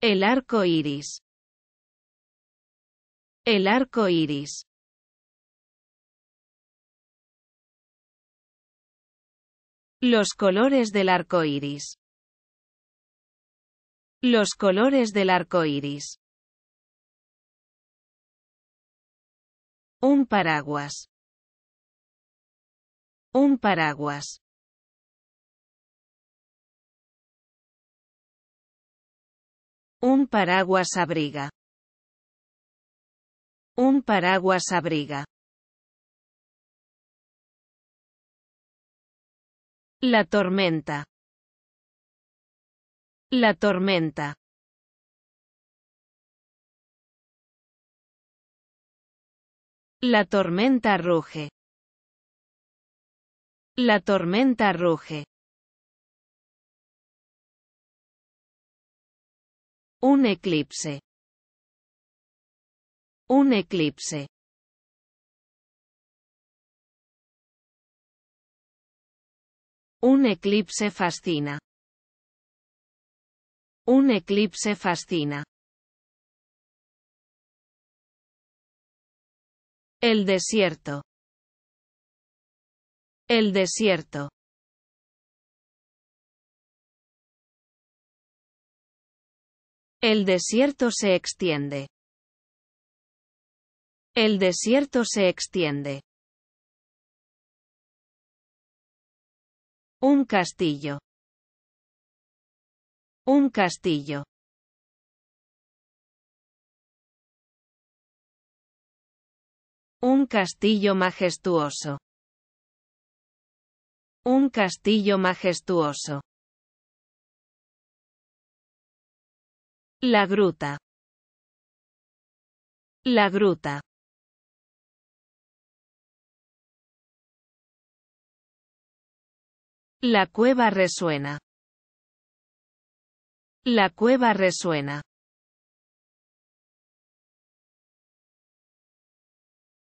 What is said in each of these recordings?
El arco iris. El arco iris. Los colores del arco iris. Los colores del arco iris. Un paraguas. Un paraguas. Un paraguas abriga. Un paraguas abriga. La tormenta. La tormenta. La tormenta ruge. La tormenta ruge. Un eclipse. Un eclipse. Un eclipse fascina. Un eclipse fascina. El desierto. El desierto. El desierto se extiende. El desierto se extiende. Un castillo. Un castillo. Un castillo majestuoso. Un castillo majestuoso. La gruta. La gruta. La cueva resuena. La cueva resuena.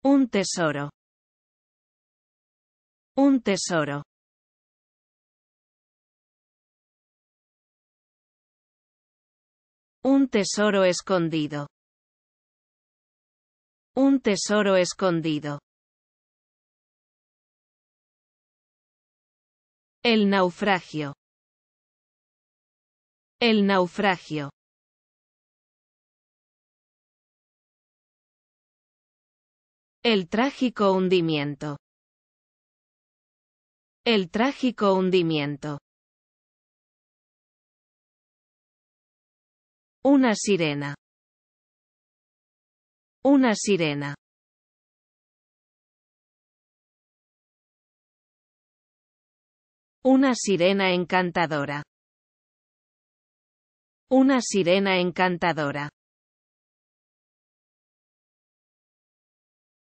Un tesoro. Un tesoro. Un tesoro escondido. Un tesoro escondido. El naufragio. El naufragio. El trágico hundimiento. El trágico hundimiento. Una sirena. Una sirena. Una sirena encantadora. Una sirena encantadora.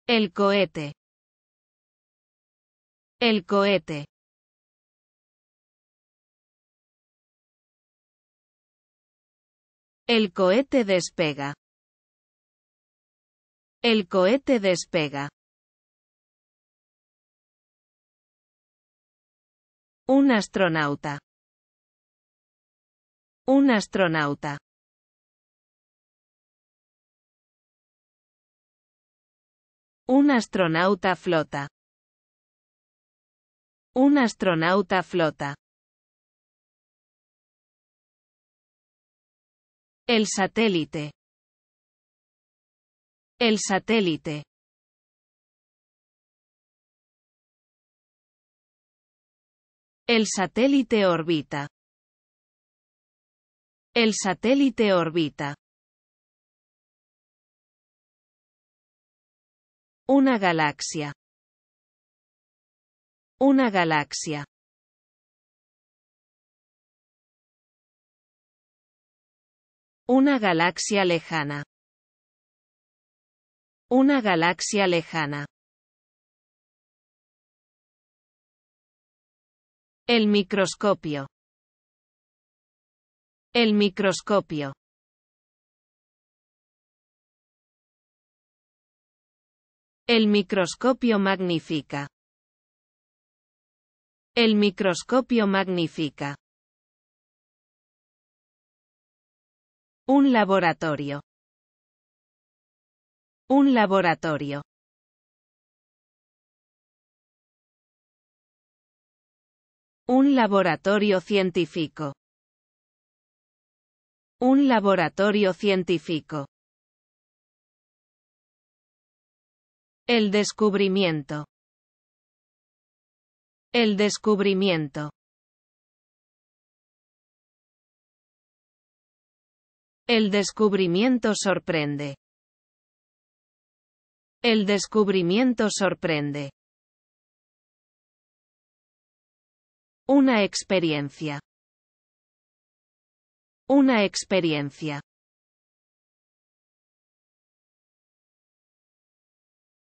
El cohete. El cohete. El cohete despega. El cohete despega. Un astronauta. Un astronauta. Un astronauta flota. Un astronauta flota. El satélite. El satélite. El satélite orbita. El satélite orbita. Una galaxia. Una galaxia. Una galaxia lejana. Una galaxia lejana. El microscopio. El microscopio. El microscopio magnifica. El microscopio magnifica. Un laboratorio. Un laboratorio. Un laboratorio científico. Un laboratorio científico. El descubrimiento. El descubrimiento. El descubrimiento sorprende. El descubrimiento sorprende. Una experiencia. Una experiencia.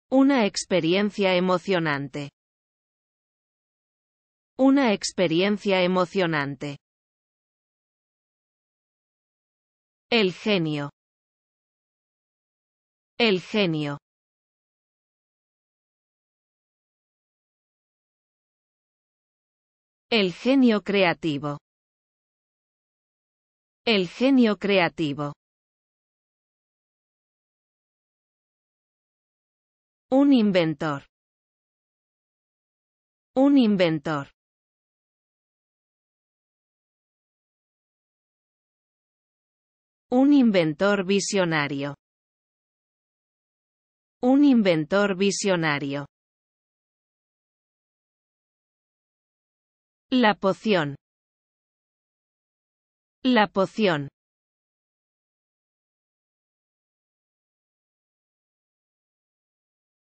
Una experiencia emocionante. Una experiencia emocionante. El genio. El genio. El genio creativo. El genio creativo. Un inventor. Un inventor. Un inventor visionario. Un inventor visionario. La poción. La poción.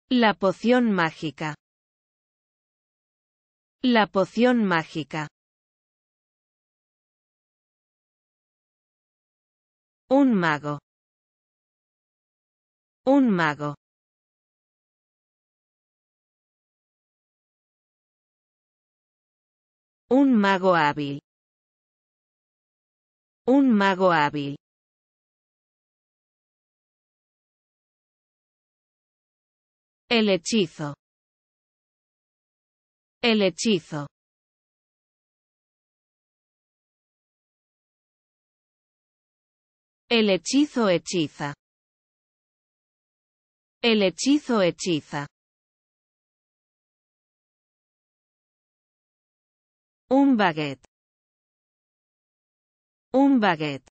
La poción mágica. La poción mágica. Un mago. Un mago. Un mago hábil. Un mago hábil. El hechizo. El hechizo. El hechizo hechiza. El hechizo hechiza. Un baguette. Un baguette.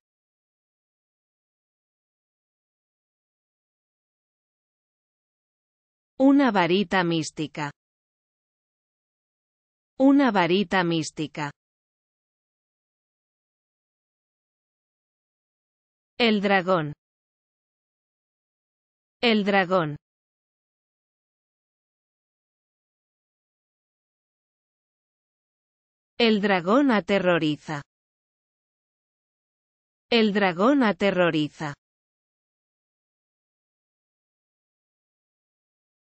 Una varita mística. Una varita mística. El dragón. El dragón. El dragón aterroriza. El dragón aterroriza.